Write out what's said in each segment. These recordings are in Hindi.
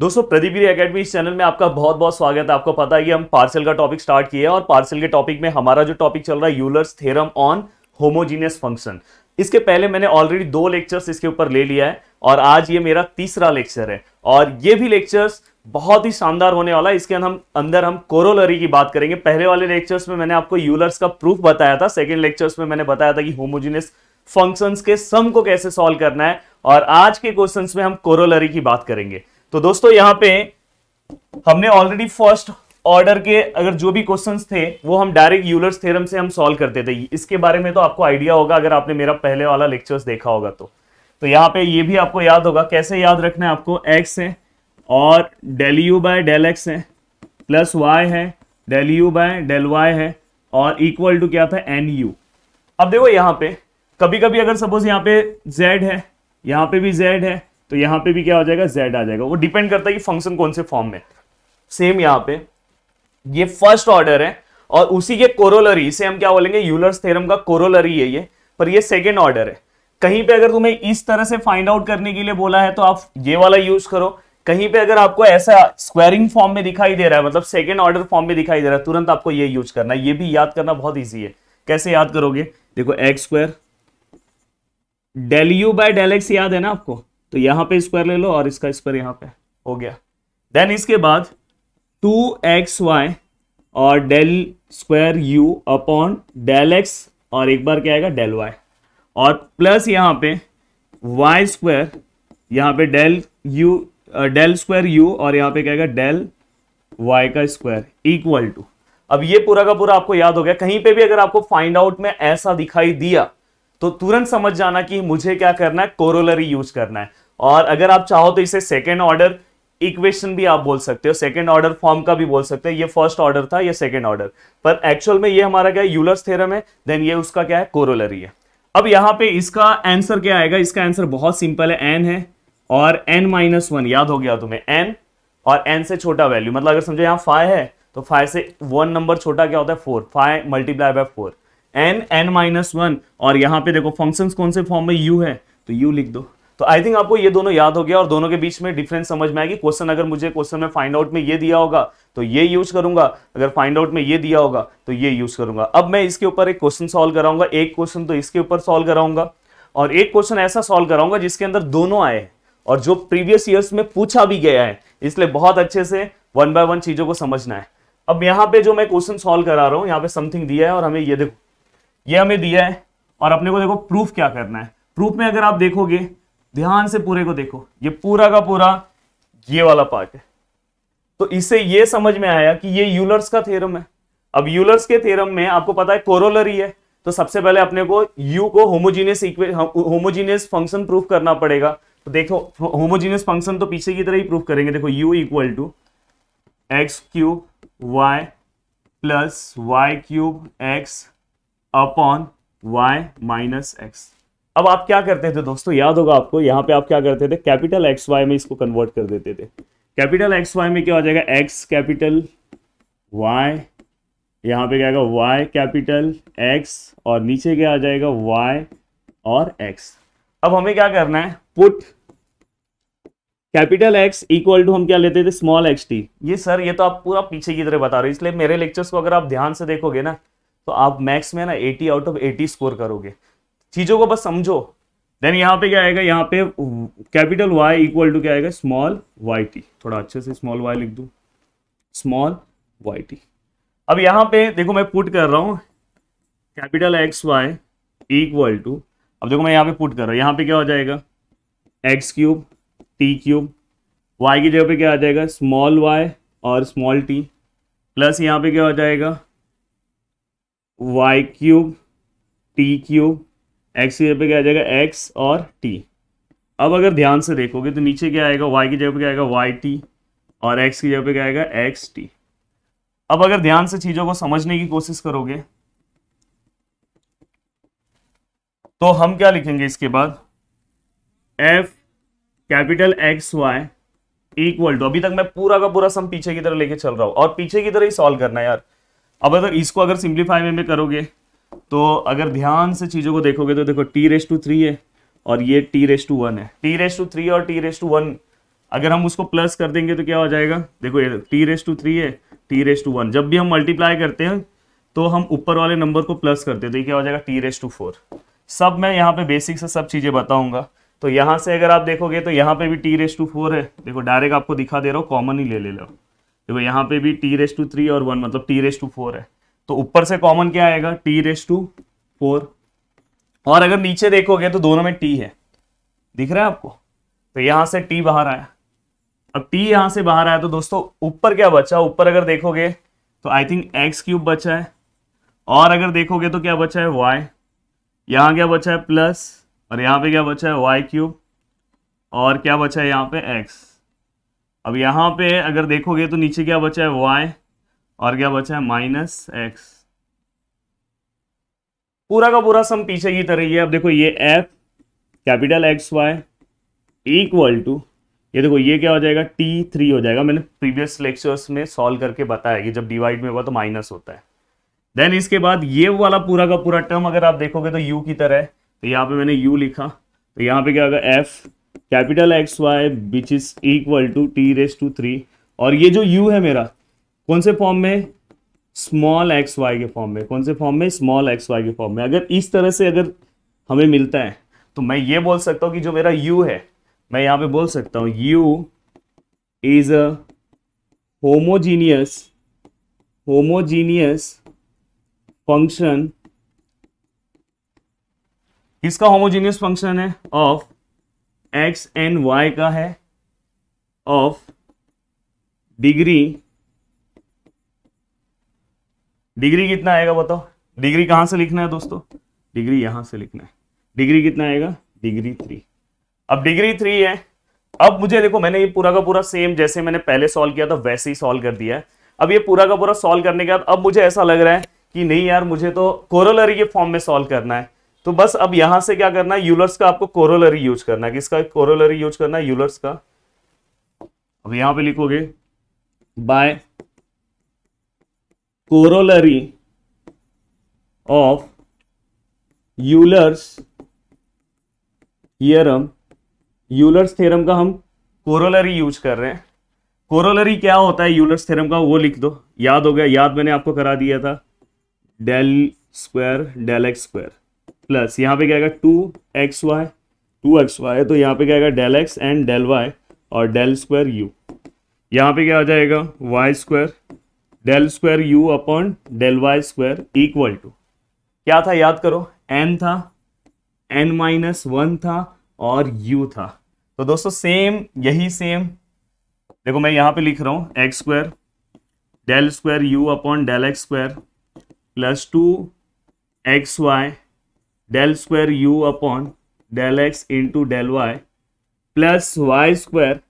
दोस्तों गिरी अकेडमी इस चैनल में आपका बहुत बहुत स्वागत है आपको पता है कि हम पार्सल का टॉपिक स्टार्ट किया है और पार्सल के टॉपिक में हमारा जो टॉपिक चल रहा है Euler's theorem on homogeneous function इसके पहले मैंने ऑलरेडी दो लेक्चर्स इसके ऊपर ले लिया है और आज ये मेरा तीसरा लेक्चर है और ये भी लेक्चर्स बहुत ही शानदार होने वाला है इसके हम अंदर हम कोरोलरी की बात करेंगे पहले वाले लेक्चर्स में मैंने आपको यूलर्स का प्रूफ बताया था सेकेंड लेक्चर्स में मैंने बताया था कि होमोजीनियस फंक्शन के सम को कैसे सॉल्व करना है और आज के क्वेश्चन में हम कोरोलरी की बात करेंगे तो दोस्तों यहां पे हमने ऑलरेडी फर्स्ट ऑर्डर के अगर जो भी क्वेश्चंस थे वो हम डायरेक्ट यूलर्स थ्योरम से हम सॉल्व करते थे इसके बारे में तो आपको आइडिया होगा अगर आपने मेरा पहले वाला लेक्चर्स देखा होगा तो तो यहां पे ये भी आपको याद होगा कैसे याद रखना है आपको एक्स है और del u by del x है प्लस वाई है del u by del y है और इक्वल टू क्या था एन यू अब देखो यहां पर कभी कभी अगर सपोज यहाँ पे जेड है यहां पर भी जेड है तो यहां पे भी क्या हो जाएगा जेड आ जाएगा वो डिपेंड करता है कि फंक्शन कौन से फॉर्म में सेम यहाँ पे ये फर्स्ट ऑर्डर है और उसी के कोरोलरी से हम क्या बोलेंगे यूलर्स थ्योरम का कोरोलरी है ये पर ये सेकेंड ऑर्डर है कहीं पे अगर तुम्हें इस तरह से फाइंड आउट करने के लिए बोला है तो आप ये वाला यूज करो कहीं पे अगर आपको ऐसा स्क्वायरिंग फॉर्म में दिखाई दे रहा है मतलब सेकेंड ऑर्डर फॉर्म में दिखाई दे रहा है तुरंत आपको ये यूज करना है ये भी याद करना बहुत ईजी है कैसे याद करोगे देखो x square del u by del x याद है ना आपको तो यहां पे स्क्वायर ले लो और इसका स्क्वायर यहां पे हो गया देन इसके बाद टू एक्स वाई और del square u upon del x और एक बार क्या आएगा डेल वाई और प्लस यहां पे वाई स्क्वायर यहां पे del u del square u और यहां पे क्या आएगा डेल वाई का स्क्वायर इक्वल टू अब ये पूरा का पूरा आपको याद हो गया कहीं पे भी अगर आपको फाइंड आउट में ऐसा दिखाई दिया तो तुरंत समझ जाना कि मुझे क्या करना है कोरोलरी यूज करना है और अगर आप चाहो तो इसे सेकेंड ऑर्डर इक्वेशन भी आप बोल सकते हो सेकेंड ऑर्डर फॉर्म का भी बोल सकते हैं ये फर्स्ट ऑर्डर था ये सेकेंड ऑर्डर पर एक्चुअल में ये हमारा क्या है यूलर्स थेरम है देन ये उसका क्या है कोरोलरी है अब यहाँ पे इसका आंसर क्या आएगा इसका आंसर बहुत सिंपल है एन है और एन माइनस वन याद हो गया तुम्हें एन और एन से छोटा वैल्यू मतलब अगर समझो यहाँ फाइव है तो फाइव से वन नंबर छोटा क्या होता है four five multiply by four n N minus one और यहाँ पे देखो फंक्शंस कौन से फॉर्म में यू है तो यू लिख दो तो आई थिंक आपको ये दोनों याद हो गया और दोनों के बीच में डिफरेंस समझ में आएगी क्वेश्चन अगर मुझे क्वेश्चन में फाइंड आउट में ये दिया होगा तो ये यूज करूंगा अगर फाइंड आउट में ये दिया होगा तो ये यूज करूंगा अब मैं इसके ऊपर एक क्वेश्चन सोल्व कराऊंगा एक क्वेश्चन तो इसके ऊपर सोल्व कराऊंगा और एक क्वेश्चन ऐसा सोल्व कराऊंगा जिसके अंदर दोनों आए और जो प्रीवियस ईयर्स में पूछा भी गया है इसलिए बहुत अच्छे से वन बाय वन चीजों को समझना है अब यहाँ पे जो मैं क्वेश्चन सोल्व करा रहा हूँ यहाँ पे समथिंग दिया है और हमें ये देखो ये हमें दिया है और अपने को देखो प्रूफ क्या करना है प्रूफ में अगर आप देखोगे ध्यान से पूरे को देखो ये पूरा का पूरा ये वाला पार्ट है तो इससे ये समझ में आया कि ये यूलर्स का थेरम है अब यूलर्स के थेरम में आपको पता है कोरोलरी है तो सबसे पहले अपने को u को होमोजीनियस इक्वे होमोजीनियस फंक्शन प्रूफ करना पड़ेगा तो देखो होमोजीनियस फंक्शन तो पीछे की तरह ही प्रूफ करेंगे देखो u equal to x cube y plus y cube x upon y minus x अब आप क्या करते थे दोस्तों याद होगा आपको यहां पे आप क्या करते थे कैपिटल एक्स वाई में इसको कन्वर्ट कर देते थे कैपिटल एक्स वाई में क्या हो जाएगा एक्स कैपिटल वाई यहां पे क्या आएगा वाई कैपिटल एक्स और नीचे क्या आ जाएगा वाई और एक्स अब हमें क्या करना है put capital x equal to हम क्या लेते थे स्मॉल एक्स टी ये सर ये तो आप पूरा पीछे की तरह बता रहे हो इसलिए मेरे लेक्चर्स को अगर आप ध्यान से देखोगे ना तो आप मैक्स में ना 80 आउट ऑफ 80 स्कोर करोगे चीज़ों को बस समझो देन यहाँ पे क्या आएगा यहाँ पे कैपिटल वाई इक्वल टू क्या आएगा स्मॉल वाई टी थोड़ा अच्छे से स्मॉल वाई लिख दू स्मॉल वाई टी अब यहाँ पे देखो मैं पुट कर रहा हूँ capital x y equal to अब देखो मैं यहाँ पे पुट कर रहा हूँ यहाँ पे क्या हो जाएगा x cube t cube y की जगह पे क्या आ जाएगा स्मॉल वाई और स्मॉल टी प्लस यहाँ पे क्या हो जाएगा y cube t cube x की जगह पे क्या आ जाएगा एक्स और टी अब अगर ध्यान से देखोगे तो नीचे क्या आएगा वाई की जगह पे क्या आएगा वाई टी और एक्स की जगह पे क्या आएगा एक्स टी अब अगर ध्यान से चीज़ों को समझने की कोशिश करोगे तो हम क्या लिखेंगे इसके बाद f capital x y equal to अभी तक मैं पूरा का पूरा सम पीछे की तरह लेके चल रहा हूं और पीछे की तरह ही सॉल्व करना है यार अब अगर इसको अगर सिंप्लीफाई में, में करोगे तो अगर ध्यान से चीज़ों को देखोगे तो देखो टी रेस टू थ्री है और ये टी रेस टू वन है टी रेस टू थ्री और टी रेस टू वन अगर हम उसको प्लस कर देंगे तो क्या हो जाएगा देखो ये टी रेस टू थ्री है टी रेस टू वन जब भी हम मल्टीप्लाई करते हैं तो हम ऊपर वाले नंबर को प्लस करते हैं तो ये क्या हो जाएगा टी रेस टू फोर सब मैं यहाँ पे बेसिक से सब चीज़ें बताऊंगा तो यहाँ से अगर आप देखोगे तो यहाँ पे भी टी रेस टू फोर है देखो डायरेक्ट आपको दिखा दे रहा हूँ कॉमन ही ले ले लो देखो यहाँ पे भी टी रेस टू थ्री और वन मतलब टी रेस टू फोर है तो ऊपर से कॉमन क्या आएगा टी रेस टू फोर और अगर नीचे देखोगे तो दोनों में टी है दिख रहा है आपको तो यहां से टी बाहर आया अब टी यहाँ से बाहर आया तो दोस्तों ऊपर क्या बचा ऊपर अगर देखोगे तो आई थिंक एक्स क्यूब बचा है और अगर देखोगे तो क्या बचा है वाई यहाँ क्या बचा है प्लस और यहाँ पे क्या बचा है वाई क्यूब और क्या बचा है यहाँ पे एक्स अब यहाँ पे अगर देखोगे तो नीचे क्या बचा है वाई और क्या बचा है माइनस एक्स पूरा का पूरा सम पीछे की तरह ही है अब देखो ये f capital x y equal to ये देखो ये क्या हो जाएगा टी थ्री हो जाएगा मैंने प्रीवियस लेक्चर्स में सॉल्व करके बताया कि जब डिवाइड में हुआ तो माइनस होता है देन इसके बाद ये वाला पूरा का पूरा टर्म अगर आप देखोगे तो यू की तरह है तो यहाँ पे मैंने यू लिखा तो यहाँ पे क्या होगा f capital x y which is equal to t raise to three और ये जो यू है मेरा कौन से फॉर्म में स्मॉल एक्स वाई के फॉर्म में कौन से फॉर्म में स्मॉल एक्स वाई के फॉर्म में अगर इस तरह से अगर हमें मिलता है तो मैं ये बोल सकता हूँ कि जो मेरा यू है मैं यहाँ पे बोल सकता हूँ u is a homogeneous homogeneous function किसका होमोजीनियस फंक्शन है ऑफ एक्स एन वाई का है ऑफ डिग्री डिग्री कितना आएगा बताओ डिग्री कहां से लिखना है दोस्तों डिग्री यहां से लिखना है डिग्री कितना आएगा डिग्री थ्री अब डिग्री थ्री है अब मुझे देखो मैंने ये पूरा का पूरा सेम जैसे मैंने पहले सॉल्व किया था वैसे ही सॉल्व कर दिया है अब ये पूरा का पूरा सॉल्व करने के बाद अब मुझे ऐसा लग रहा है कि नहीं यार मुझे तो कोरोलरी के फॉर्म में सॉल्व करना है तो बस अब यहां से क्या करना है यूलर्स का आपको कोरोलरी यूज करना है किसका कोरोलरी यूज करना है यूलर्स का अब यहां पे लिखोगे by corollary of Euler's theorem Euler's theorem का हम कोरोलरी यूज कर रहे हैं कोरोलरी क्या होता है यूलर्स थ्योरम का वो लिख दो याद हो गया याद मैंने आपको करा दिया था del square del x square plus यहाँ पे क्या आएगा two x y two x y तो यहाँ पे क्या आएगा del x and del y और डेल स्क्वायर यू यहाँ पे क्या आ जाएगा y square del square u upon del Y square equal to क्या था याद करो एन था एन माइनस वन था और यू था तो दोस्तों सेम यही सेम देखो मैं यहाँ पे लिख रहा हूँ x square del square u upon del x square plus two x Y del square u upon del x into del Y plus Y square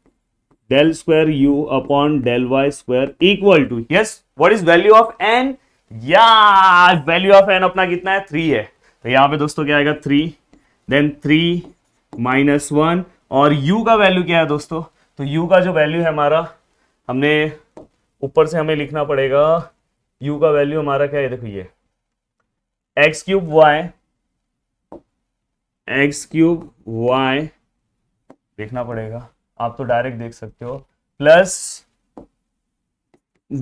del square u upon del Y square equal to yes what is value of n या वैल्यू ऑफ एन अपना कितना है थ्री है तो यहाँ पे दोस्तों क्या आएगा three then three minus one और u का वैल्यू क्या है दोस्तों तो u का जो वैल्यू है हमारा हमने ऊपर से हमें लिखना पड़ेगा u का वैल्यू हमारा क्या है देखो ये x cube y x cube y देखना पड़ेगा आप तो डायरेक्ट देख सकते हो प्लस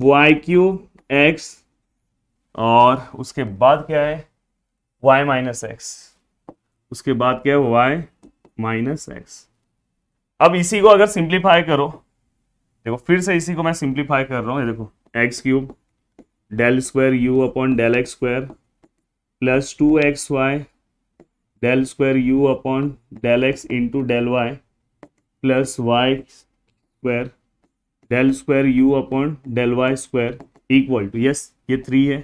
वाई क्यूब एक्स और उसके बाद क्या है वाई माइनस एक्स उसके बाद क्या है वाई माइनस एक्स अब इसी को अगर सिंप्लीफाई करो देखो फिर से इसी को मैं सिंप्लीफाई कर रहा हूँ ये देखो x cube del square u upon del x square plus two x Y del square u upon del x into del Y plus Y square del square u upon del Y square equal to yes ये थ्री है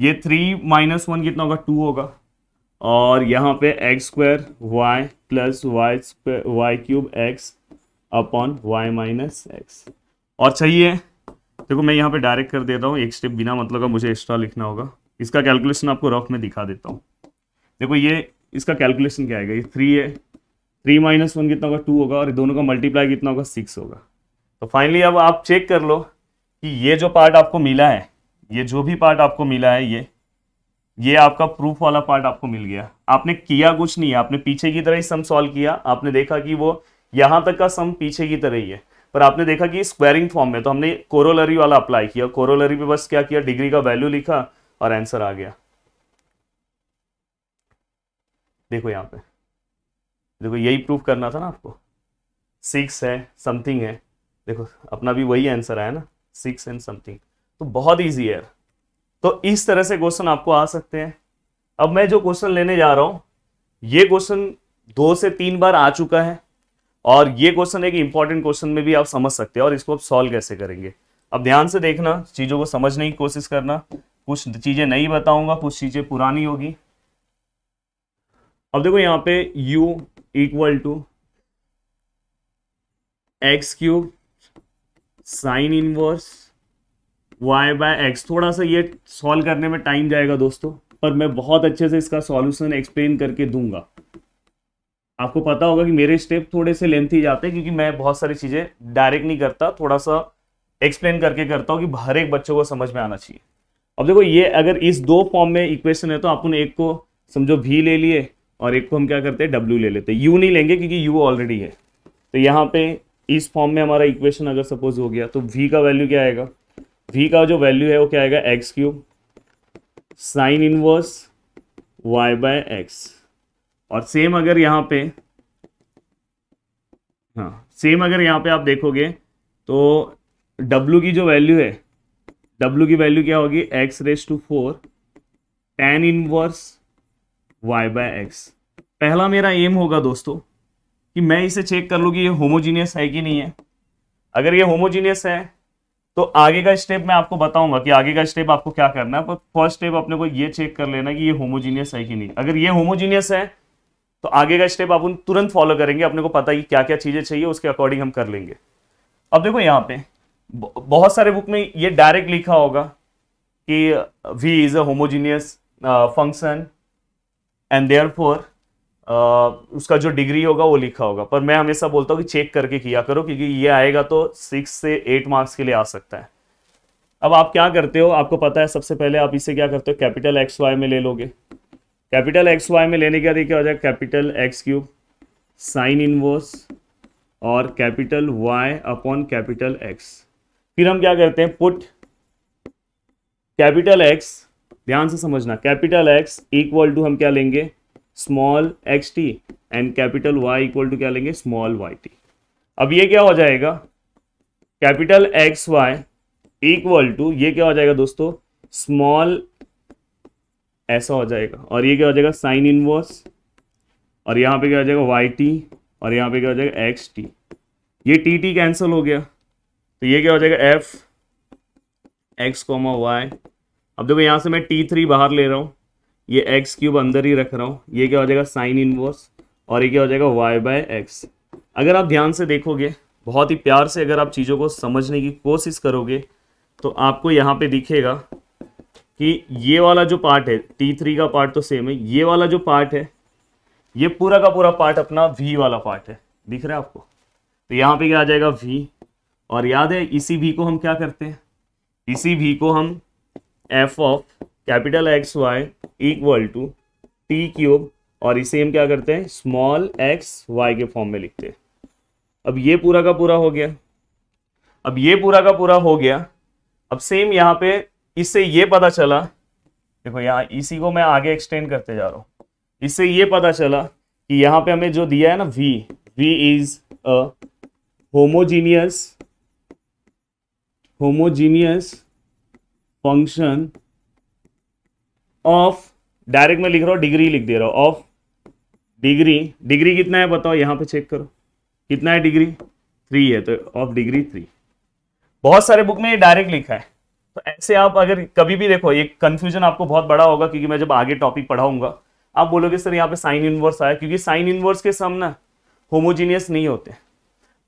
ये थ्री माइनस वन कितना होगा टू होगा और यहाँ पे x square y plus Y square y cube x upon y minus x और चाहिए देखो मैं यहाँ पे डायरेक्ट कर देता हूँ एक स्टेप बिना मतलब का मुझे एक्स्ट्रा लिखना होगा इसका कैलकुलेशन आपको रफ में दिखा देता हूँ देखो ये इसका कैलकुलेशन क्या आएगा ये थ्री है थ्री माइनस वन कितना होगा टू होगा और दोनों का मल्टीप्लाई कितना होगा सिक्स होगा तो फाइनली अब आप चेक कर लो कि ये जो पार्ट आपको मिला है ये जो भी पार्ट आपको मिला है ये ये आपका प्रूफ वाला पार्ट आपको मिल गया आपने किया कुछ नहीं है आपने पीछे की तरह ही सम सॉल्व किया आपने देखा कि वो यहाँ तक का सम पीछे की तरह ही है पर आपने देखा कि स्क्वायरिंग फॉर्म में तो हमने कोरोलरी वाला अप्लाई किया कोरोलरी पे बस क्या किया डिग्री का वैल्यू लिखा और आंसर आ गया देखो यहाँ पे देखो यही प्रूफ करना था ना आपको सिक्स है समथिंग है देखो अपना भी वही आंसर आया ना सिक्स एंड समथिंग तो बहुत ईजी है तो इस तरह से क्वेश्चन आपको आ सकते हैं अब मैं जो क्वेश्चन लेने जा रहा हूँ ये क्वेश्चन दो से तीन बार आ चुका है और ये क्वेश्चन एक इंपॉर्टेंट क्वेश्चन में भी आप समझ सकते हैं और इसको आप सॉल्व कैसे करेंगे अब ध्यान से देखना चीज़ों को समझने की कोशिश करना कुछ चीज़ें नहीं बताऊंगा कुछ चीज़ें पुरानी होगी अब देखो यहां पे u equal to x cube sine inverse y by x थोड़ा सा ये सॉल्व करने में टाइम जाएगा दोस्तों पर मैं बहुत अच्छे से इसका सॉल्यूशन एक्सप्लेन करके दूंगा आपको पता होगा कि मेरे स्टेप थोड़े से लेंथ ही जाते हैं क्योंकि मैं बहुत सारी चीज़ें डायरेक्ट नहीं करता थोड़ा सा एक्सप्लेन करके करता हूँ कि हर एक बच्चों को समझ में आना चाहिए अब देखो ये अगर इस दो फॉर्म में इक्वेशन है तो आपने एक को समझो भी ले लिए और एक को हम क्या करते हैं डब्ल्यू ले लेते हैं यू नहीं लेंगे क्योंकि यू ऑलरेडी है तो यहाँ पे इस फॉर्म में हमारा इक्वेशन अगर सपोज हो गया तो वी का वैल्यू क्या आएगा वी का जो वैल्यू है वो क्या आएगा x cube sine inverse y by x और सेम अगर यहाँ पे हाँ सेम अगर यहाँ पे आप देखोगे तो डब्ल्यू की जो वैल्यू है डब्ल्यू की वैल्यू क्या होगी x raise to four tan inverse y by x पहला मेरा एम होगा दोस्तों कि मैं इसे चेक कर लूँ कि ये होमोजीनियस है कि नहीं है अगर ये होमोजीनियस है तो आगे का स्टेप मैं आपको बताऊंगा कि आगे का स्टेप आपको क्या करना है पर फर्स्ट स्टेप अपने को ये चेक कर लेना कि ये होमोजीनियस है कि नहीं अगर ये होमोजीनियस है तो आगे का स्टेप आप तुरंत फॉलो करेंगे अपने को पता है कि क्या क्या चीज़ें चाहिए उसके अकॉर्डिंग हम कर लेंगे अब देखो यहाँ पे बहुत सारे बुक में ये डायरेक्ट लिखा होगा कि v is a homogeneous function and therefore uh, उसका जो डिग्री होगा वो लिखा होगा पर मैं हमेशा बोलता हूँ कि चेक करके किया करो क्योंकि ये आएगा तो सिक्स से एट मार्क्स के लिए आ सकता है अब आप क्या करते हो आपको पता है सबसे पहले आप इसे क्या करते हो कैपिटल एक्स वाई में ले लोगे कैपिटल एक्स वाई में लेने के बाद क्या हो जाएगा capital x cube sine inverse और capital y upon capital x फिर हम क्या करते हैं पुट कैपिटल एक्स ध्यान से समझना कैपिटल एक्स इक्वल टू हम क्या लेंगे small x t and capital y equal to क्या लेंगे स्मॉल वाई टी अब ये क्या हो जाएगा capital x y equal to ये क्या हो जाएगा दोस्तों स्मॉल ऐसा हो जाएगा और ये क्या हो जाएगा साइन इनवर्स और यहाँ पे क्या हो जाएगा वाई टी और यहाँ पे क्या हो जाएगा एक्स टी ये टी टी कैंसिल हो गया तो ये क्या हो जाएगा एफ एक्स कॉमा वाई अब देखो यहाँ से मैं टी थ्री बाहर ले रहा हूँ ये एक्स क्यूब अंदर ही रख रहा हूँ ये क्या हो जाएगा साइन इनवर्स और ये क्या हो जाएगा वाई बाय एक्स अगर आप ध्यान से देखोगे बहुत ही प्यार से अगर आप चीज़ों को समझने की कोशिश करोगे तो आपको यहाँ पे दिखेगा कि ये वाला जो पार्ट है टी थ्री का पार्ट तो सेम है ये वाला जो पार्ट है ये पूरा का पूरा पार्ट अपना वी वाला पार्ट है दिख रहा है आपको तो यहाँ पे क्या आ जाएगा वी और याद है इसी वी को हम क्या करते हैं इसी वी को हम f of capital x y equal to t cube और इसे हम क्या करते हैं स्मॉल एक्स वाई के फॉर्म में लिखते हैं अब ये पूरा का पूरा हो गया अब ये पूरा का पूरा हो गया अब सेम यहाँ पे इससे ये पता चला देखो यहाँ इसी को मैं आगे एक्सटेंड करते जा रहा हूँ इससे ये पता चला कि यहाँ पे हमें जो दिया है ना v v is a homogeneous homogeneous function of direct में लिख रहा हूं डिग्री लिख दे रहा हूं ऑफ डिग्री डिग्री कितना है बताओ यहाँ पे चेक करो कितना है डिग्री थ्री है तो ऑफ डिग्री थ्री बहुत सारे बुक में ये डायरेक्ट लिखा है तो ऐसे आप अगर कभी भी देखो ये कंफ्यूजन आपको बहुत बड़ा होगा क्योंकि मैं जब आगे टॉपिक पढ़ाऊंगा आप बोलोगे सर यहाँ पे साइन इनवर्स आया क्योंकि साइन इनवर्स के सम ना होमोजीनियस नहीं होते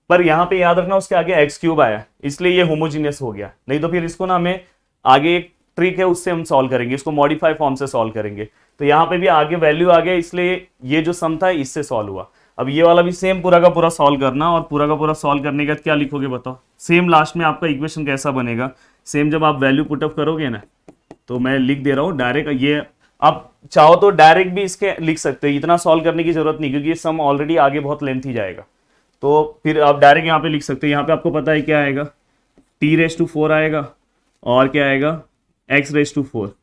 पर यहाँ पे याद रखना उसके आगे एक्स क्यूब आया इसलिए ये होमोजीनियस हो गया नहीं तो फिर इसको ना हमें आगे एक ट्रिक है उससे हम सॉल्व करेंगे इसको मॉडिफाई फॉर्म से सॉल्व करेंगे तो यहाँ पे भी आगे वैल्यू आ गया इसलिए ये जो सम था इससे सॉल्व हुआ अब ये वाला भी सेम पूरा का पूरा सॉल्व करना और पूरा का पूरा सॉल्व करने का क्या लिखोगे बताओ सेम लास्ट में आपका इक्वेशन कैसा बनेगा सेम जब आप वैल्यू पुटअप करोगे ना तो मैं लिख दे रहा हूँ डायरेक्ट ये आप चाहो तो डायरेक्ट भी इसके लिख सकते हो इतना सॉल्व करने की जरूरत नहीं क्योंकि ये सम ऑलरेडी आगे बहुत लेंथ ही जाएगा तो फिर आप डायरेक्ट यहाँ पे लिख सकते हो यहाँ पे आपको पता है क्या आएगा टी रेस टू फोर आएगा और क्या आएगा x raise to four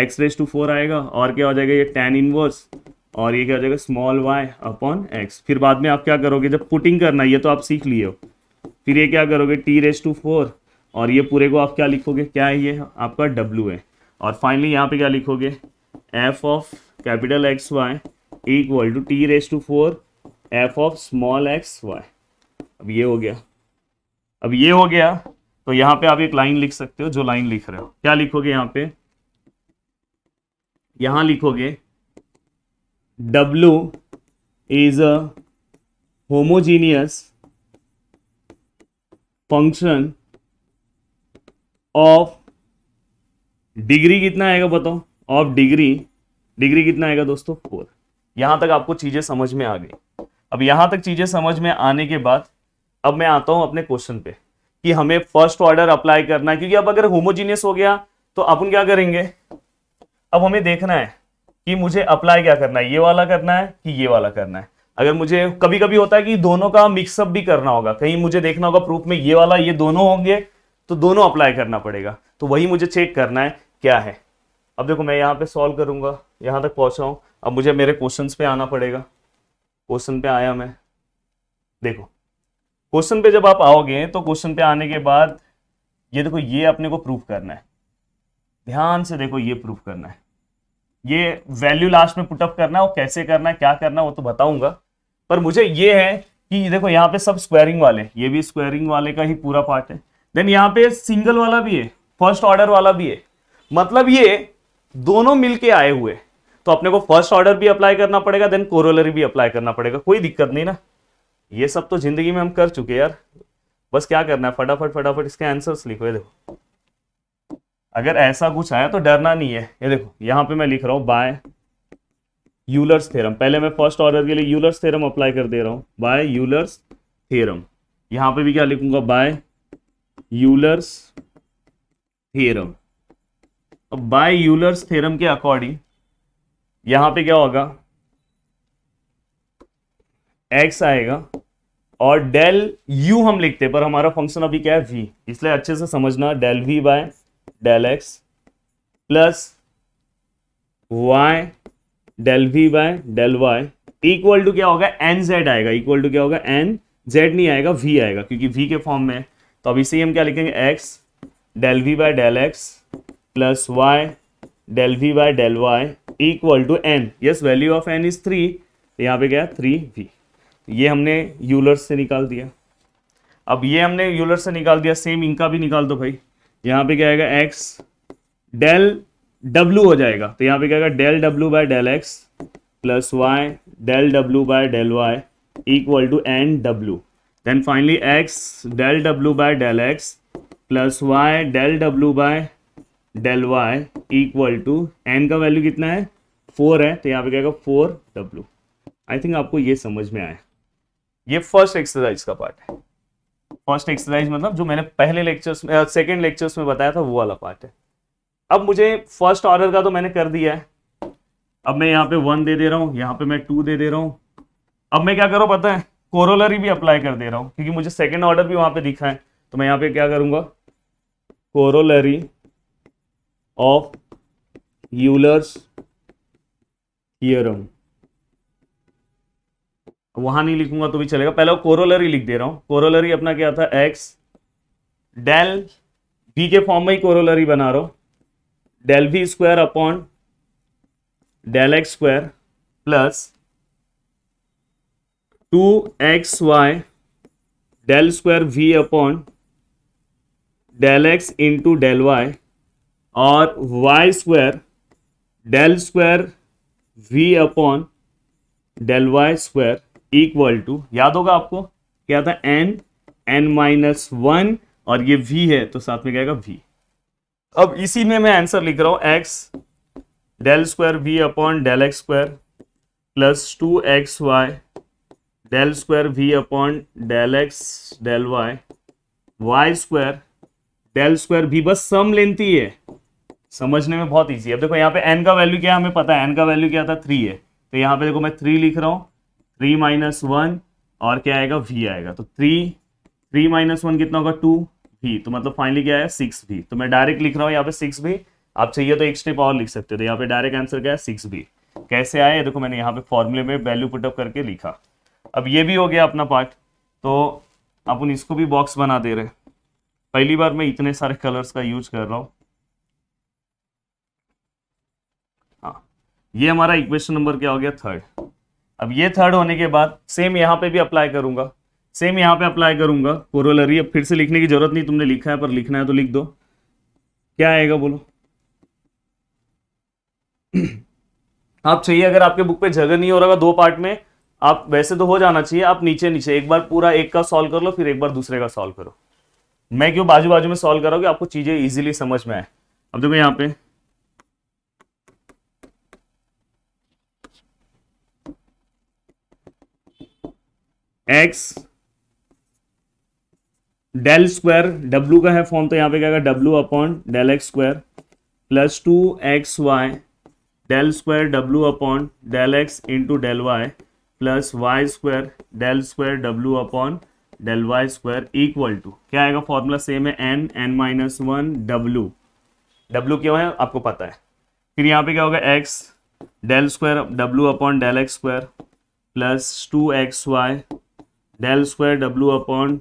x raise to four आएगा और क्या हो जाएगा ये टेन इनवर्स और ये क्या हो जाएगा स्मॉल वाई अपॉन एक्स फिर बाद में आप क्या करोगे जब पुटिंग करना ये तो आप सीख लिए हो फिर ये क्या करोगे टी रेस टू फोर और ये पूरे को आप क्या लिखोगे क्या है ये आपका डब्ल्यू है और फाइनली यहाँ पे क्या लिखोगे f of capital x y equal to t raise to four f of small x y अब ये हो गया अब ये हो गया तो यहां पे आप एक लाइन लिख सकते हो जो लाइन लिख रहे हो क्या लिखोगे यहां पे यहां लिखोगे W is a homogeneous function of degree कितना आएगा बताओ ऑफ डिग्री डिग्री कितना आएगा दोस्तों फोर यहां तक आपको चीजें समझ में आ गई अब यहां तक चीजें समझ में आने के बाद अब मैं आता हूं अपने क्वेश्चन पे कि हमें फर्स्ट ऑर्डर अप्लाई करना है क्योंकि अब अगर होमोजीनियस हो गया तो अपन क्या करेंगे अब हमें देखना है कि मुझे अप्लाई क्या करना है ये वाला करना है कि ये वाला करना है अगर मुझे कभी कभी होता है कि दोनों का मिक्सअप भी करना होगा कहीं मुझे देखना होगा प्रूफ में ये वाला ये दोनों होंगे तो दोनों अप्लाई करना पड़ेगा तो वही मुझे चेक करना है क्या है अब देखो मैं यहाँ पे सॉल्व करूंगा यहां तक पहुंचाऊ अब मुझे मेरे क्वेश्चन पे आना पड़ेगा क्वेश्चन पे आया मैं देखो क्वेश्चन पे जब आप आओगे तो क्वेश्चन पे आने के बाद ये देखो ये अपने को प्रूफ करना है ध्यान से देखो ये प्रूफ करना है ये वैल्यू लास्ट में पुटअप करना है और कैसे करना है क्या करना है वो तो बताऊंगा पर मुझे ये है कि देखो यहाँ पे सब स्क्वायरिंग वाले ये भी स्क्वायरिंग वाले का ही पूरा पार्ट है देन यहाँ पे सिंगल वाला भी है फर्स्ट ऑर्डर वाला भी है मतलब ये दोनों मिलके आए हुए तो अपने को फर्स्ट ऑर्डर भी अप्लाई करना पड़ेगा देन कोरोलरी भी अप्लाई करना पड़ेगा कोई दिक्कत नहीं ना ये सब तो जिंदगी में हम कर चुके यार बस क्या करना है फटाफट फटाफट इसके आंसर्स लिखो ये देखो अगर ऐसा कुछ आया तो डरना नहीं है ये देखो यहाँ पे मैं लिख रहा हूँ बाय यूलर्स थेरम पहले मैं फर्स्ट ऑर्डर के लिए यूलर्स थेरम अप्लाई कर दे रहा हूँ बाय यूलर्स थेरम यहाँ पे भी क्या लिखूंगा बाय यूलर्स थेरम अब बाय यूलर्स थेरम के अकॉर्डिंग यहाँ पे क्या होगा एक्स आएगा और डेल यू हम लिखते पर हमारा फंक्शन अभी क्या है वी इसलिए अच्छे से समझना del v by del x plus Y del v by del Y equal to क्या होगा एन जेड आएगा इक्वल टू क्या होगा एन जेड नहीं आएगा वी आएगा क्योंकि वी के फॉर्म में तो अभी से हम क्या लिखेंगे x del v by del x plus Y del v by del Y equal to n yes value of n is three यहाँ पे क्या है थ्री वी ये हमने यूलर से निकाल दिया अब ये हमने यूलर से निकाल दिया सेम इनका भी निकाल दो भाई यहाँ पे क्या आएगा एक्स डेल डब्ल्यू हो जाएगा तो यहाँ पे क्या आएगा del W by del x plus Y del W by del Y equal to N W then finally X del W by del x plus Y del W by del Y equal to N का वैल्यू कितना है फोर है तो यहाँ पे क्या आएगा फोर डब्ल्यू आई थिंक आपको ये समझ में आया ये फर्स्ट एक्सरसाइज का पार्ट है फर्स्ट एक्सरसाइज मतलब जो मैंने पहले लेक्चर्स में सेकेंड लेक्चर्स में बताया था वो वाला पार्ट है अब मुझे फर्स्ट ऑर्डर का तो मैंने कर दिया है अब मैं यहाँ पे वन दे दे रहा हूँ यहाँ पे मैं टू दे दे रहा हूँ अब मैं क्या करूँ पता है कोरोलरी भी अप्लाई कर दे रहा हूँ क्योंकि मुझे सेकेंड ऑर्डर भी वहाँ पे दिखा है तो मैं यहाँ पे क्या करूँगा कोरोलरी ऑफ यूलर्स थियरम वहां नहीं लिखूंगा तो भी चलेगा पहले कोरोलरी लिख दे रहा हूं कोरोलरी अपना क्या था एक्स डेल बी के फॉर्म में ही कोरोलरी बना रहा हूं del v square upon del x square plus two x Y del square v upon del x into del y और y square del square v upon del Y square equal to याद होगा आपको क्या था एन एन माइनस वन और ये वी है तो साथ में क्या वी अब इसी में मैं आंसर लिख रहा हूं x del square v upon del x square plus two x Y del square v upon del x del y y square del square v बस सम लेती है समझने में बहुत ईजी है अब देखो यहाँ पे एन का वैल्यू क्या हमें पता है एन का वैल्यू क्या था थ्री है तो यहाँ पे देखो मैं थ्री लिख रहा हूँ थ्री माइनस वन और क्या आएगा वी आएगा तो थ्री थ्री माइनस वन कितना होगा टू वी तो मतलब फाइनली क्या आया सिक्स भी तो मैं डायरेक्ट लिख रहा हूँ यहाँ पे सिक्स भी आप चाहिए तो एक स्टेप और लिख सकते हो तो यहाँ पे डायरेक्ट आंसर क्या है सिक्स भी कैसे आया देखो मैंने यहाँ पे फॉर्मूले में वैल्यू पुटअप करके लिखा अब ये भी हो गया अपना पार्ट तो अपन इसको भी बॉक्स बना दे रहे पहली बार मैं इतने सारे कलर्स का यूज कर रहा हूँ हाँ ये हमारा इक्वेशन नंबर क्या हो गया थर्ड अब ये थर्ड होने के बाद सेम यहाँ पे भी अप्लाई करूंगा सेम यहाँ पे अप्लाई करूंगा कोरोलरी अब फिर से लिखने की जरूरत नहीं तुमने लिखा है पर लिखना है तो लिख दो क्या आएगा बोलो आप चाहिए अगर आपके बुक पे जगह नहीं हो रहा दो पार्ट में आप वैसे तो हो जाना चाहिए आप नीचे नीचे एक बार पूरा एक का सॉल्व कर लो फिर एक बार दूसरे का सॉल्व करो मैं क्यों बाजू बाजू में सॉल्व करोगे आपको चीजें इजीली समझ में आए अब देखो यहाँ पे एक्स डेल स्क्वायर डब्ल्यू का है फॉर्म तो यहाँ पे क्या होगा W upon del x square plus two x Y del square W upon del x into del Y plus Y square del square W upon del Y square equal to क्या आएगा फॉर्मूला सेम है N N minus one W W क्यों है आपको पता है फिर यहाँ पे क्या होगा X del square W upon del x square plus two x Y del square W upon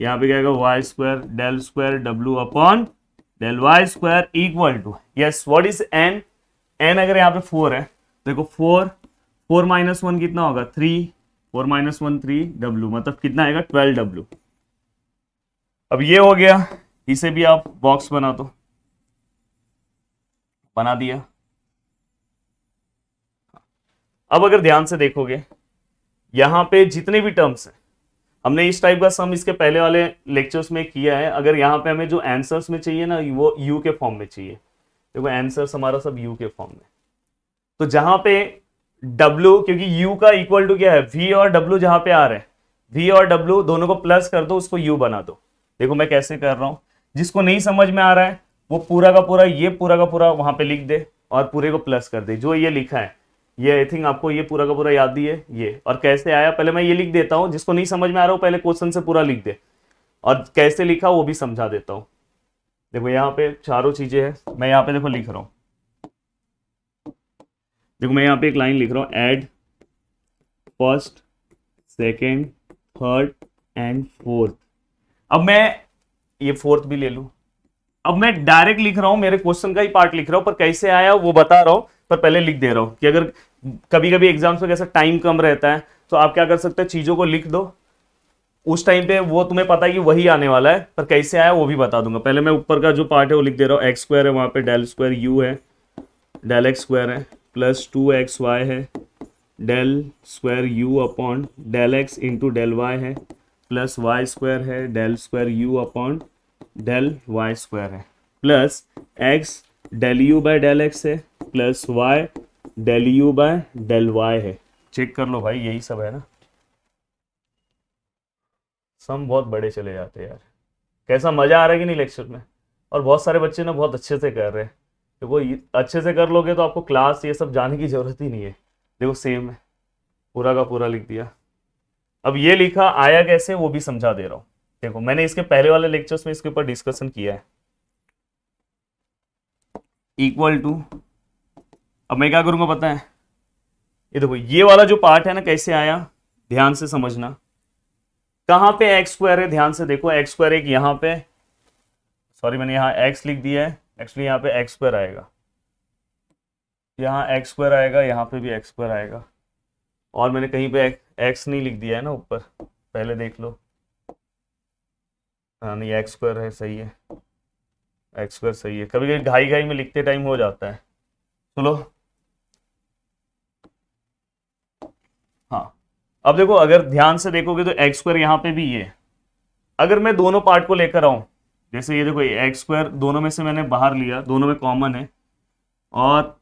यहाँ पे क्या Y square del square W upon del Y square equal to yes what is N N अगर यहां पे फोर है देखो फोर फोर माइनस वन कितना होगा three four minus one three डब्ल्यू मतलब कितना आएगा ट्वेल्व डब्ल्यू अब ये हो गया इसे भी आप बॉक्स बना दो बना दिया अब अगर ध्यान से देखोगे यहाँ पे जितने भी टर्म्स हैं हमने इस टाइप का सम इसके पहले वाले लेक्चर्स में किया है अगर यहां पे हमें जो आंसर्स में चाहिए ना वो यू के फॉर्म में चाहिए देखो आंसर्स हमारा सब यू के फॉर्म में तो जहां पे डब्ल्यू क्योंकि यू का इक्वल टू क्या है वी और डब्ल्यू जहां पे आ रहे हैं वी और डब्ल्यू दोनों को प्लस कर दो उसको यू बना दो देखो मैं कैसे कर रहा हूं जिसको नहीं समझ में आ रहा है वो पूरा का पूरा ये पूरा का पूरा वहां पे लिख दे और पूरे को प्लस कर दे जो ये लिखा है ये आई थिंक आपको ये पूरा का पूरा याद ही है ये और कैसे आया पहले मैं ये लिख देता हूँ जिसको नहीं समझ में आ रहा हूं पहले क्वेश्चन से पूरा लिख दे और कैसे लिखा वो भी समझा देता हूँ देखो यहाँ पे चारों चीज़ें हैं मैं यहाँ पे देखो लिख रहा हूँ देखो मैं यहाँ पे एक लाइन लिख रहा हूँ add first second third and fourth अब मैं ये फोर्थ भी ले लू अब मैं डायरेक्ट लिख रहा हूँ मेरे क्वेश्चन का ही पार्ट लिख रहा हूँ पर कैसे आया वो बता रहा हूँ पर पहले लिख दे रहा हूँ कि अगर कभी कभी एग्जाम्स में कैसा टाइम कम रहता है तो आप क्या कर सकते हैं चीज़ों को लिख दो उस टाइम पे वो तुम्हें पता है कि वही आने वाला है पर कैसे आया वो भी बता दूंगा पहले मैं ऊपर का जो पार्ट है वो लिख दे रहा हूँ एक्स स्क्वायर है वहाँ पे डेल स्क्वायर यू है डेल एक्स स्क्वायर है प्लस टू एक्स वाई है del square u upon del x into del y है प्लस वाई स्क्वायर है del square u upon del Y square है plus x del u by del x है plus Y del u by del y है चेक कर लो भाई यही सब है ना सम बहुत बड़े चले जाते हैं यार कैसा मजा आ रहा है कि नहीं लेक्चर में और बहुत सारे बच्चे ना बहुत अच्छे से कर रहे हैं देखो तो अच्छे से कर लोगे तो आपको क्लास ये सब जाने की जरूरत ही नहीं है देखो सेम है पूरा का पूरा लिख दिया अब ये लिखा आया कैसे वो भी समझा दे रहा हूँ देखो मैंने इसके पहले वाले लेक्चर्स में इसके ऊपर डिस्कशन किया है इक्वल टू अब मैं क्या करूंगा पता है ये देखो ये वाला जो पार्ट है ना कैसे आया ध्यान से समझना कहां पे एक्स स्क्वायर है ध्यान से देखो एक्स स्क्वायर एक यहां पे सॉरी मैंने यहां एक्स लिख दिया है एक्चुअली यहां पे एक्स स्क्वायर आएगा यहां एक्स स्क्वायर आएगा यहां पे भी एक्स स्क्वायर आएगा और मैंने कहीं पे एक्स नहीं लिख दिया है ना ऊपर पहले देख लो हाँ नहीं एक्स स्क्वायर है सही है एक्स स्क्वायर सही है कभी कभी घाई घाई में लिखते टाइम हो जाता है चलो अब देखो अगर ध्यान से देखोगे तो एक्स स्क्वायर यहाँ पे भी ये अगर मैं दोनों पार्ट को लेकर आऊँ जैसे ये देखो एक्स स्क्वायर दोनों में से मैंने बाहर लिया दोनों में कॉमन है और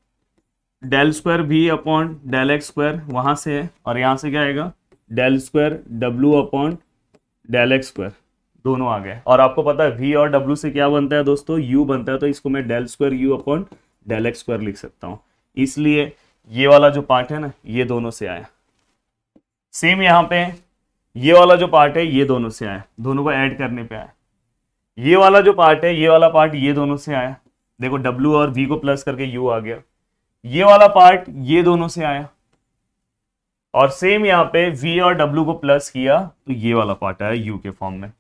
डेल स्क्वायर भी अपॉन डेल एक्स स्क्वायर वहां से है और यहाँ से क्या आएगा del square W upon del x square दोनों आ गए और आपको पता है वी और डब्लू से क्या बनता है दोस्तों यू बनता है तो इसको मैं del square u upon del x square लिख सकता हूँ इसलिए ये वाला जो पार्ट है ना ये दोनों से आया सेम यहाँ पे ये वाला जो पार्ट है ये दोनों से आया दोनों को ऐड करने पे आया ये वाला जो पार्ट है ये वाला पार्ट ये दोनों से आया देखो W और V को प्लस करके U आ गया ये वाला पार्ट ये दोनों से आया और सेम यहाँ पे V और W को प्लस किया तो ये वाला पार्ट आया U के फॉर्म में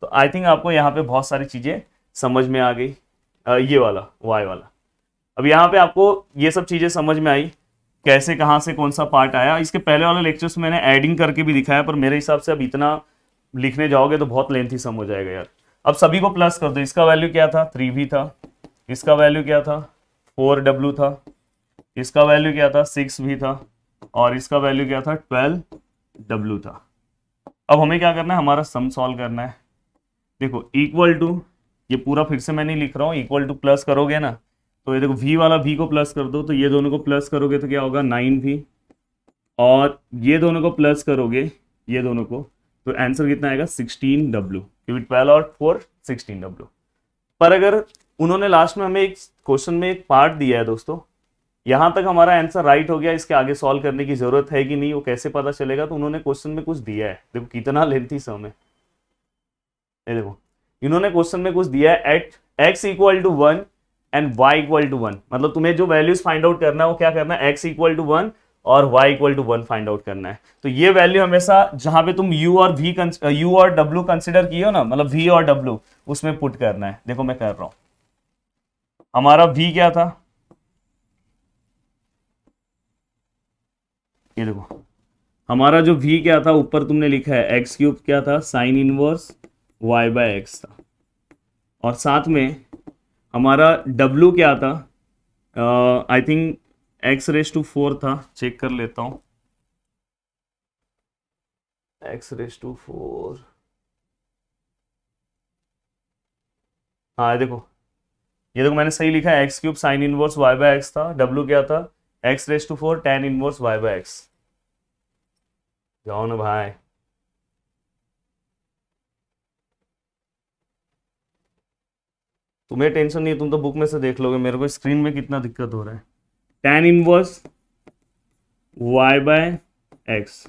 तो आई थिंक आपको यहाँ पे बहुत सारी चीज़ें समझ में आ गई ये वाला Y वाला अब यहाँ पे आपको ये सब चीज़ें समझ में आई कैसे कहाँ से कौन सा पार्ट आया इसके पहले वाले लेक्चर्स मैंने एडिंग करके भी दिखाया पर मेरे हिसाब से अब इतना लिखने जाओगे तो बहुत लेंथी सम हो जाएगा यार अब सभी को प्लस कर दो इसका वैल्यू क्या था थ्री भी था इसका वैल्यू क्या था फोर डब्ल्यू था इसका वैल्यू क्या था सिक्स भी था और इसका वैल्यू क्या था ट्वेल्व डब्ल्यू था अब हमें क्या करना है हमारा सम सॉल्व करना है देखो इक्वल टू ये पूरा फिर से मैं नहीं लिख रहा हूँ इक्वल टू प्लस करोगे ना तो ये देखो v वाला v को प्लस कर दो तो ये दोनों को प्लस करोगे तो क्या होगा नाइन भी और ये दोनों को प्लस करोगे ये दोनों को तो आंसर कितना आएगा सिक्सटीन डब्ल्यू क्योंकि ट्वेल्व और फोर सिक्सटीन डब्ल्यू पर अगर उन्होंने लास्ट में हमें एक क्वेश्चन में एक पार्ट दिया है दोस्तों यहाँ तक हमारा आंसर राइट हो गया इसके आगे सॉल्व करने की ज़रूरत है कि नहीं वो कैसे पता चलेगा तो उन्होंने क्वेश्चन में कुछ दिया है देखो कितना लेंथी सम है ये देखो इन्होंने क्वेश्चन में कुछ दिया है at x equal to one and y equal to one मतलब तुम्हें जो वैल्यूज फाइंड आउट करना है वो क्या करना है एक्स इक्वल टू वन और y equal to one find out करना है तो ये वैल्यू हमेशा जहां पे तुम यू और वी यू और डब्ल्यू कंसिडर किए हो ना मतलब वी और डब्ल्यू उसमें पुट करना है देखो मैं कर रहा हूं हमारा वी क्या था ये देखो हमारा जो वी क्या था ऊपर तुमने लिखा है एक्स क्यूब क्या था sine inverse y by x था और साथ में हमारा W क्या था I think x raise to four था चेक कर लेता हूँ एक्स रेस टू फोर हाँ देखो ये देखो मैंने सही लिखा है x cube sine inverse y by x था W क्या था x raise to four tan inverse y by x जाओ ना भाई तुम्हें टेंशन नहीं है तुम तो बुक में से देख लोगे मेरे को स्क्रीन में कितना दिक्कत हो रहा है tan inverse y by x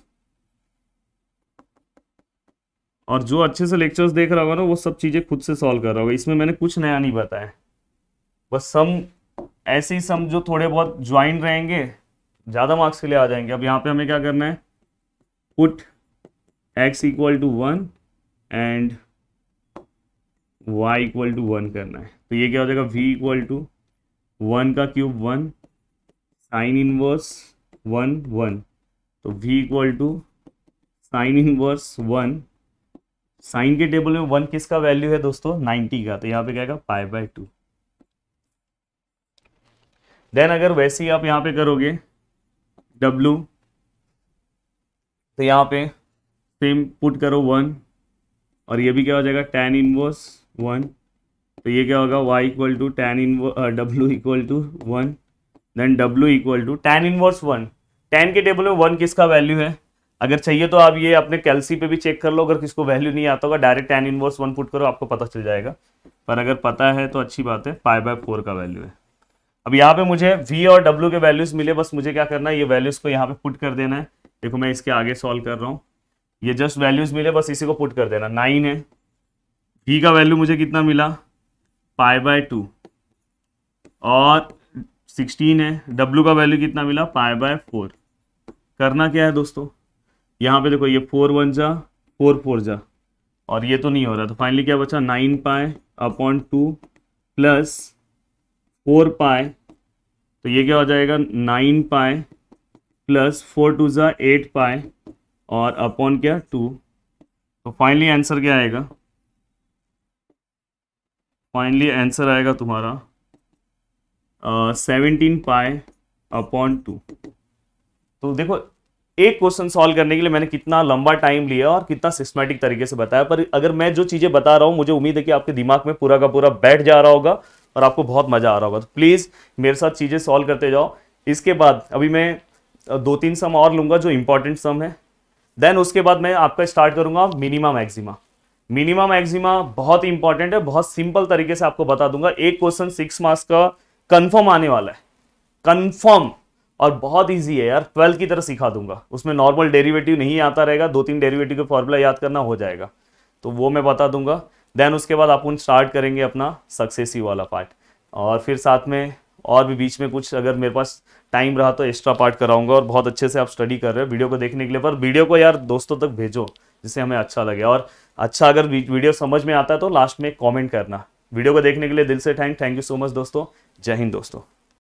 और जो अच्छे से लेक्चर्स देख रहा होगा ना वो सब चीज़ें खुद से सॉल्व कर रहा होगा इसमें मैंने कुछ नया नहीं बताया बस सम ऐसे ही सम जो थोड़े बहुत ज्वाइन रहेंगे ज़्यादा मार्क्स के लिए आ जाएंगे अब यहाँ पे हमें क्या करना है put x equal to one and y equal to one करना है तो ये क्या हो जाएगा v इक्वल टू वन का cube one sine inverse one one तो v equal to sine inverse one sine के टेबल में वन किसका वैल्यू है दोस्तों नाइन्टी का तो यहाँ पे क्या आएगा पाई बाय टू देन अगर वैसे ही आप यहाँ पे करोगे w तो यहाँ पे सेम पुट करो वन और ये भी क्या हो जाएगा टेन इनवर्स वन तो ये क्या होगा Y equal to ten in W equal to one then W equal to ten inverse one ten के टेबल में वन किसका वैल्यू है अगर चाहिए तो आप ये अपने कैलसी पे भी चेक कर लो अगर किसको वैल्यू नहीं आता होगा direct tan inverse one put करो आपको पता चल जाएगा पर अगर पता है तो अच्छी बात है फाइव बाय फोर का वैल्यू है अब यहाँ पे मुझे v और w के वैल्यूज मिले बस मुझे क्या करना है ये वैल्यूज को यहाँ पे पुट कर देना है देखो मैं इसके आगे सॉल्व कर रहा हूँ ये जस्ट वैल्यूज मिले बस इसी को पुट कर देना नाइन है ही का वैल्यू मुझे कितना मिला पाई बाय टू और सिक्सटीन है डब्ल्यू का वैल्यू कितना मिला पाई बाय फोर करना क्या है दोस्तों यहाँ पे देखो ये फोर वन जा फोर फोर जा और ये तो नहीं हो रहा तो फाइनली क्या बचा नाइन पाए upon two plus four pi तो ये क्या हो जाएगा nine pi plus four two ज़ा एट पाए और अपॉन क्या टू तो फाइनली आंसर क्या आएगा फाइनली आंसर आएगा तुम्हारा सेवनटीन पाई अपॉन टू तो देखो एक क्वेश्चन सॉल्व करने के लिए मैंने कितना लंबा टाइम लिया और कितना सिस्टमेटिक तरीके से बताया पर अगर मैं जो चीज़ें बता रहा हूँ मुझे उम्मीद है कि आपके दिमाग में पूरा का पूरा बैठ जा रहा होगा और आपको बहुत मज़ा आ रहा होगा तो प्लीज़ मेरे साथ चीज़ें सॉल्व करते जाओ इसके बाद अभी मैं दो तीन सम और लूँगा जो इंपॉर्टेंट सम है देन उसके बाद मैं आपका स्टार्ट करूँगा मिनिमा मैक्सिमा मिनिमा एक्जिमा बहुत ही इंपॉर्टेंट है बहुत सिंपल तरीके से आपको बता दूंगा एक क्वेश्चन सिक्स मार्क्स का कंफर्म आने वाला है कंफर्म और बहुत इजी है यार ट्वेल्व की तरह सिखा दूंगा उसमें नॉर्मल डेरिवेटिव नहीं आता रहेगा दो तीन डेरिवेटिव के फॉर्मूला याद करना हो जाएगा तो वो मैं बता दूंगा देन उसके बाद आप उन स्टार्ट करेंगे अपना सक्सेसिव वाला पार्ट और फिर साथ में और भी बीच में कुछ अगर मेरे पास टाइम रहा तो एक्स्ट्रा पार्ट कराऊंगा और बहुत अच्छे से आप स्टडी कर रहे हो वीडियो को देखने के लिए पर वीडियो को यार दोस्तों तक भेजो जिससे हमें अच्छा लगे और अच्छा अगर वीडियो समझ में आता है तो लास्ट में कॉमेंट करना वीडियो को देखने के लिए दिल से thank thank you so much दोस्तों जय हिंद दोस्तों